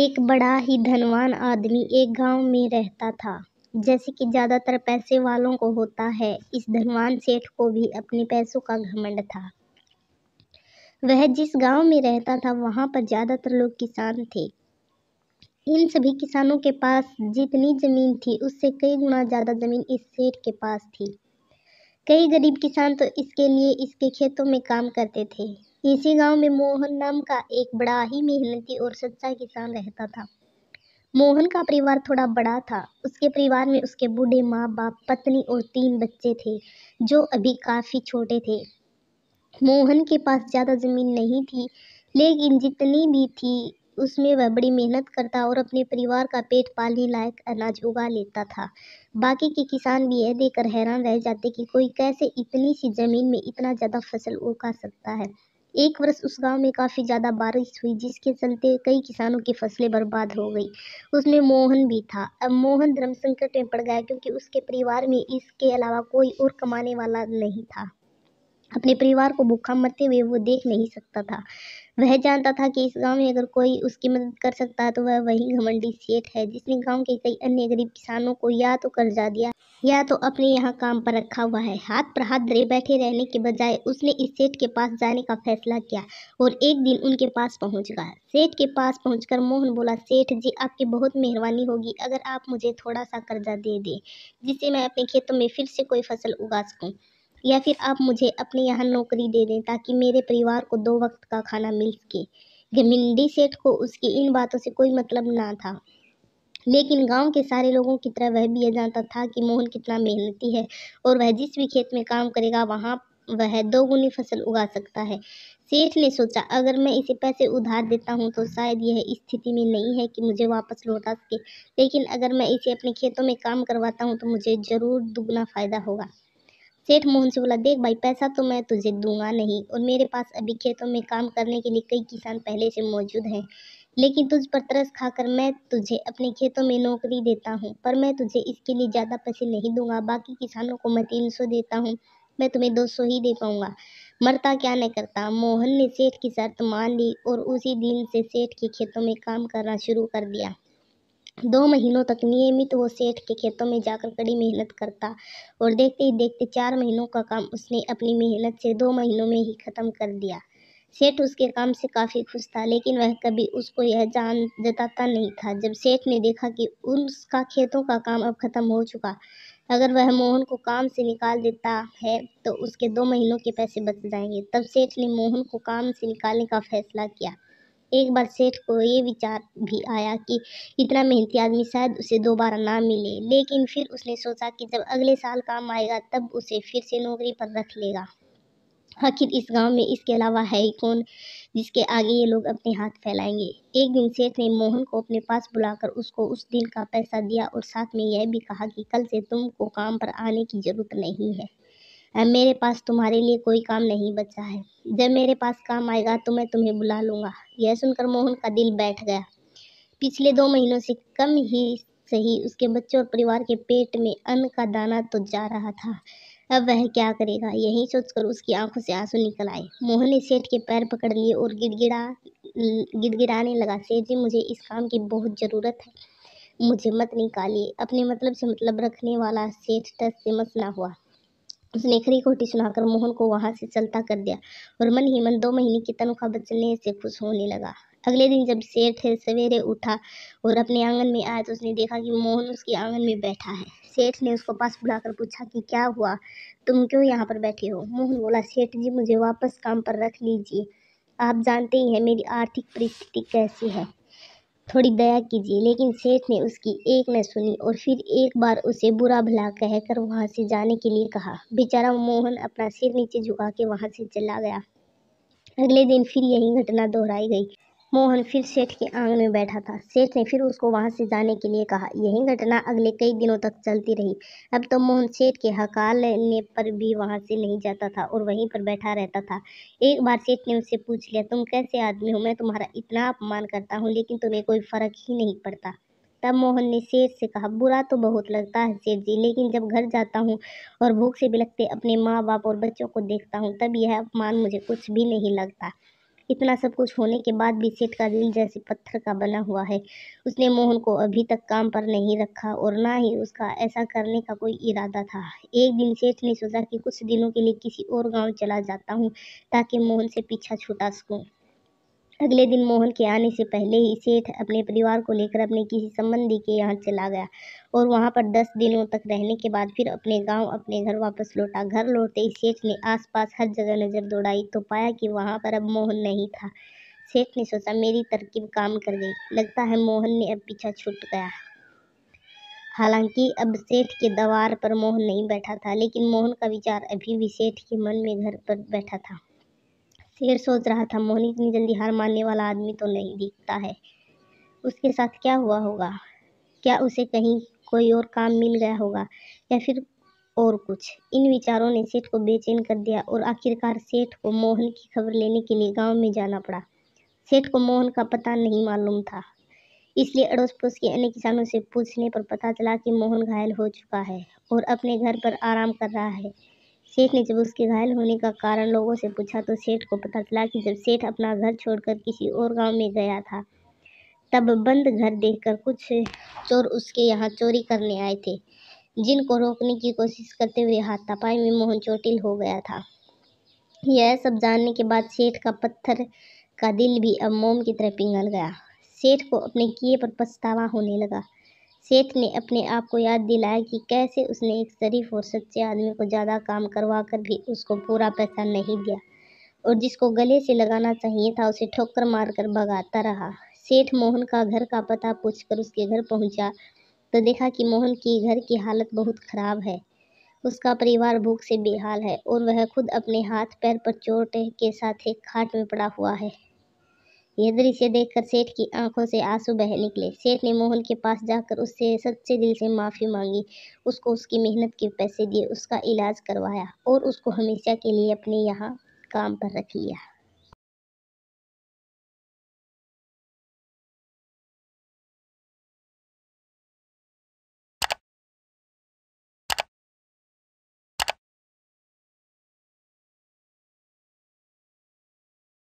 एक बड़ा ही धनवान आदमी एक गांव में रहता था जैसे कि ज़्यादातर पैसे वालों को होता है इस धनवान सेठ को भी अपने पैसों का घमंड था वह जिस गांव में रहता था वहां पर ज़्यादातर लोग किसान थे इन सभी किसानों के पास जितनी ज़मीन थी उससे कई गुना ज़्यादा ज़मीन इस सेठ के पास थी कई गरीब किसान तो इसके लिए इसके खेतों में काम करते थे इसी गांव में मोहन नाम का एक बड़ा ही मेहनती और सच्चा किसान रहता था मोहन का परिवार थोड़ा बड़ा था उसके परिवार में उसके बूढ़े माँ बाप पत्नी और तीन बच्चे थे जो अभी काफ़ी छोटे थे मोहन के पास ज़्यादा ज़मीन नहीं थी लेकिन जितनी भी थी उसमें वह बड़ी मेहनत करता और अपने परिवार का पेट पालने लायक अनाज उगा लेता था बाकी के किसान भी यह देखकर हैरान रह जाते कि कोई कैसे इतनी सी ज़मीन में इतना ज़्यादा फसल उगा सकता है एक वर्ष उस गांव में काफ़ी ज़्यादा बारिश हुई जिसके चलते कई किसानों की फसलें बर्बाद हो गई उसमें मोहन भी था अब मोहन धर्म संकट में पड़ गया क्योंकि उसके परिवार में इसके अलावा कोई और कमाने वाला नहीं था अपने परिवार को भूखा मरते हुए वो देख नहीं सकता था वह जानता था कि इस गांव में अगर कोई उसकी मदद कर सकता है तो वह वही घमंडी सेठ है जिसने गांव के कई अन्य गरीब किसानों को या तो कर्जा दिया या तो अपने यहाँ काम पर रखा हुआ है हाथ पर हाथ धरे बैठे रहने के बजाय उसने इस सेठ के पास जाने का फैसला किया और एक दिन उनके पास पहुँच गया सेठ के पास पहुँच मोहन बोला सेठ जी आपकी बहुत मेहरबानी होगी अगर आप मुझे थोड़ा सा कर्जा दे दें जिससे मैं अपने खेतों में फिर से कोई फसल उगा सकूँ या फिर आप मुझे अपने यहाँ नौकरी दे दें ताकि मेरे परिवार को दो वक्त का खाना मिल सके घमिंडी सेठ को उसकी इन बातों से कोई मतलब ना था लेकिन गांव के सारे लोगों की तरह वह भी यह जानता था कि मोहन कितना मेहनती है और वह जिस भी खेत में काम करेगा वहाँ वह दोगुनी फसल उगा सकता है सेठ ने सोचा अगर मैं इसे पैसे उधार देता हूँ तो शायद यह स्थिति में नहीं है कि मुझे वापस लौटा सके लेकिन अगर मैं इसे अपने खेतों में काम करवाता हूँ तो मुझे ज़रूर दुगना फ़ायदा होगा सेठ मोहन से बोला देख भाई पैसा तो मैं तुझे दूंगा नहीं और मेरे पास अभी खेतों में काम करने के लिए कई किसान पहले से मौजूद हैं लेकिन तुझ पर तरस खाकर मैं तुझे अपने खेतों में नौकरी देता हूँ पर मैं तुझे इसके लिए ज़्यादा पैसे नहीं दूंगा बाकी किसानों को मैं तीन सौ देता हूँ मैं तुम्हें दो सौ ही दे पाऊंगा मरता क्या नहीं करता मोहन ने सेठ की शर्त मान ली और उसी दिन से सेठ के खेतों में काम करना शुरू कर दिया दो महीनों तक नियमित वो सेठ के खेतों में जाकर कड़ी मेहनत करता और देखते ही देखते चार महीनों का काम उसने अपनी मेहनत से दो महीनों में ही ख़त्म कर दिया सेठ उसके काम से काफ़ी खुश था लेकिन वह कभी उसको यह जान जताता नहीं था जब सेठ ने देखा कि उसका खेतों का काम अब खत्म हो चुका अगर वह मोहन को काम से निकाल देता है तो उसके दो महीनों के पैसे बच जाएंगे तब सेठ ने मोहन को काम से निकालने का फैसला किया एक बार सेठ को ये विचार भी आया कि इतना मेहनती आदमी शायद उसे दोबारा ना मिले लेकिन फिर उसने सोचा कि जब अगले साल काम आएगा तब उसे फिर से नौकरी पर रख लेगा आखिर इस गांव में इसके अलावा है ही कौन जिसके आगे ये लोग अपने हाथ फैलाएंगे एक दिन सेठ ने मोहन को अपने पास बुलाकर उसको उस दिन का पैसा दिया और साथ में यह भी कहा कि कल से तुमको काम पर आने की ज़रूरत नहीं है मेरे पास तुम्हारे लिए कोई काम नहीं बचा है जब मेरे पास काम आएगा तो मैं तुम्हें बुला लूँगा यह सुनकर मोहन का दिल बैठ गया पिछले दो महीनों से कम ही सही उसके बच्चों और परिवार के पेट में अन्न का दाना तो जा रहा था अब वह क्या करेगा यही सोचकर उसकी आंखों से आंसू निकल आए मोहन ने सेठ के पैर पकड़ लिए और गिड़गिड़ा गिड़गिड़ाने लगा सेठ जी मुझे इस काम की बहुत ज़रूरत है मुझे मत निकालिए अपने मतलब से मतलब रखने वाला सेठ टस से मत ना हुआ उसने खरी खोटी सुनाकर मोहन को वहाँ से चलता कर दिया और मन ही मन दो महीने की तनख्वाह बचने से खुश होने लगा अगले दिन जब सेठ सवेरे उठा और अपने आंगन में आया तो उसने देखा कि मोहन उसके आंगन में बैठा है सेठ ने उसको पास बुलाकर पूछा कि क्या हुआ तुम क्यों यहाँ पर बैठे हो मोहन बोला सेठ जी मुझे वापस काम पर रख लीजिए आप जानते ही हैं मेरी आर्थिक परिस्थिति कैसी है थोड़ी दया कीजिए लेकिन सेठ ने उसकी एक न सुनी और फिर एक बार उसे बुरा भला कहकर वहाँ से जाने के लिए कहा बेचारा मोहन अपना सिर नीचे झुका के वहाँ से चला गया अगले दिन फिर यही घटना दोहराई गई मोहन फिर सेठ के आंगन में बैठा था सेठ ने फिर उसको वहां से जाने के लिए कहा यही घटना अगले कई दिनों तक चलती रही अब तो मोहन सेठ के लेने पर भी वहां से नहीं जाता था और वहीं पर बैठा रहता था एक बार सेठ ने उससे पूछ लिया तुम कैसे आदमी हो मैं तुम्हारा इतना अपमान करता हूँ लेकिन तुम्हें कोई फ़र्क ही नहीं पड़ता तब मोहन ने सेठ से कहा बुरा तो बहुत लगता है सेठ जी लेकिन जब घर जाता हूँ और भूख से बिलकते अपने माँ बाप और बच्चों को देखता हूँ तब यह अपमान मुझे कुछ भी नहीं लगता इतना सब कुछ होने के बाद भी सेठ का दिल जैसे पत्थर का बना हुआ है उसने मोहन को अभी तक काम पर नहीं रखा और ना ही उसका ऐसा करने का कोई इरादा था एक दिन सेठ ने सोचा कि कुछ दिनों के लिए किसी और गांव चला जाता हूँ ताकि मोहन से पीछा छुटा सकूँ अगले दिन मोहन के आने से पहले ही सेठ अपने परिवार को लेकर अपने किसी संबंधी के यहाँ चला गया और वहाँ पर दस दिनों तक रहने के बाद फिर अपने गांव अपने घर वापस लौटा घर लौटते ही सेठ ने आसपास हर जगह नज़र दौड़ाई तो पाया कि वहाँ पर अब मोहन नहीं था सेठ ने सोचा मेरी तरकीब काम कर गई लगता है मोहन ने अब पीछा छूट गया हालांकि अब सेठ के दवार पर मोहन नहीं बैठा था लेकिन मोहन का विचार अभी भी सेठ के मन में घर पर बैठा था शेर सोच रहा था मोहन इतनी जल्दी हार मानने वाला आदमी तो नहीं दिखता है उसके साथ क्या हुआ होगा क्या उसे कहीं कोई और काम मिल गया होगा या फिर और कुछ इन विचारों ने सेठ को बेचैन कर दिया और आखिरकार सेठ को मोहन की खबर लेने के लिए गांव में जाना पड़ा सेठ को मोहन का पता नहीं मालूम था इसलिए अड़ोस पड़ोस के अन्य किसानों से पूछने पर पता चला कि मोहन घायल हो चुका है और अपने घर पर आराम कर रहा है सेठ ने जब उसके घायल होने का कारण लोगों से पूछा तो सेठ को पता चला कि जब सेठ अपना घर छोड़कर किसी और गांव में गया था तब बंद घर देखकर कुछ चोर उसके यहाँ चोरी करने आए थे जिनको रोकने की कोशिश करते हुए हाथापाई में मोहन चोटिल हो गया था यह सब जानने के बाद सेठ का पत्थर का दिल भी अब मोम की तरह पिघल गया सेठ को अपने किए पर पछतावा होने लगा सेठ ने अपने आप को याद दिलाया कि कैसे उसने एक शरीफ और सच्चे आदमी को ज़्यादा काम करवा कर भी उसको पूरा पैसा नहीं दिया और जिसको गले से लगाना चाहिए था उसे ठोकर मार कर भगाता रहा सेठ मोहन का घर का पता पूछकर उसके घर पहुंचा तो देखा कि मोहन की घर की हालत बहुत ख़राब है उसका परिवार भूख से बेहाल है और वह खुद अपने हाथ पैर पर चोट के साथ एक खाट में पड़ा हुआ है यह दृश्य देखकर सेठ की आंखों से आंसू बह निकले सेठ ने मोहन के पास जाकर उससे सच्चे दिल से माफ़ी मांगी उसको उसकी मेहनत के पैसे दिए उसका इलाज करवाया और उसको हमेशा के लिए अपने यहाँ काम पर रख लिया